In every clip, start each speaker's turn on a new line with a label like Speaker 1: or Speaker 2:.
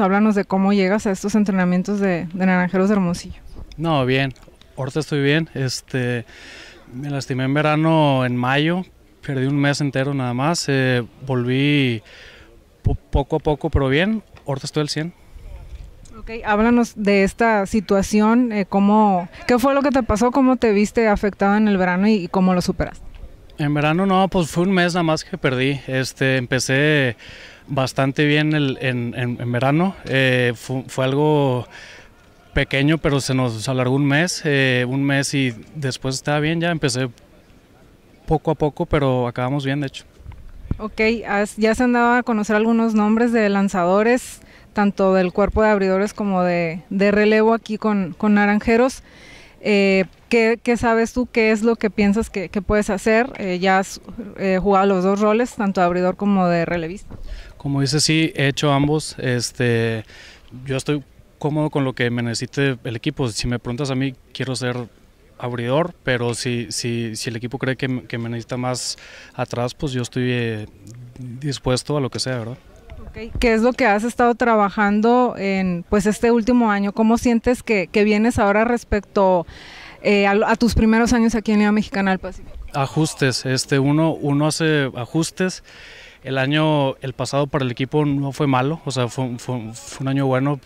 Speaker 1: háblanos de cómo llegas a estos entrenamientos de, Naranjeros de Hermosillo.
Speaker 2: No, bien, ahorita estoy bien. Este, me lastimé en verano, en mayo, perdí un mes entero nada más. Eh, volví poco a poco, pero bien, ahorita estoy al 100.
Speaker 1: Ok, háblanos de esta situación, eh, cómo, ¿qué fue lo que te pasó? ¿Cómo te viste afectado en el verano y cómo lo superaste?
Speaker 2: En verano no, pues fue un mes nada más que perdí. Este, empecé bastante bien en, en, verano. Eh, fue, algo pequeño, pero se nos alargó un mes. Eh, un mes y después estaba bien ya. Empecé poco a poco, pero acabamos bien, de hecho.
Speaker 1: Ok, ya se andaba a conocer algunos nombres de lanzadores, tanto del cuerpo de abridores como de, relevo aquí con, con Naranjeros. Eh, ¿qué, sabes tú? ¿Qué es lo que piensas que, puedes hacer? Eh, ya has eh, jugado los dos roles, tanto de abridor como de relevista.
Speaker 2: Como dices, sí, he hecho ambos. Este, yo estoy cómodo con lo que me necesite el equipo. Si me preguntas a mí, quiero ser abridor, pero si, si, si el equipo cree que me necesita más atrás, pues yo estoy dispuesto a lo que sea, ¿verdad?
Speaker 1: ¿Qué es lo que has estado trabajando en pues este último año? ¿Cómo sientes que, vienes ahora respecto eh, a, tus primeros años aquí en la Mexicana del Pacífico?
Speaker 2: Ajustes, este, uno, hace ajustes. El año, el pasado para el equipo no fue malo, o sea, fue, un año bueno.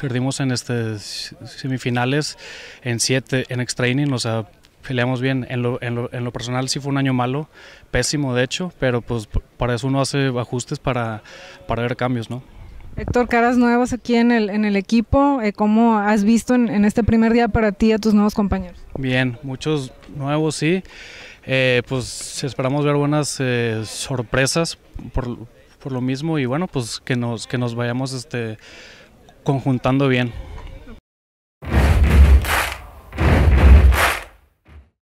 Speaker 2: Perdimos en este semifinales, en siete, en extraining, o sea, peleamos bien. En lo, en, lo, personal sí fue un año malo, pésimo de hecho, pero pues para eso uno hace ajustes para, ver cambios, ¿no?
Speaker 1: Héctor, caras nuevas aquí en el, en el equipo, eh, ¿cómo has visto en, este primer día para ti a tus nuevos compañeros?
Speaker 2: Bien, muchos nuevos, sí. Eh, pues esperamos ver buenas eh, sorpresas por, lo mismo y bueno, pues que nos, que nos vayamos este, conjuntando bien.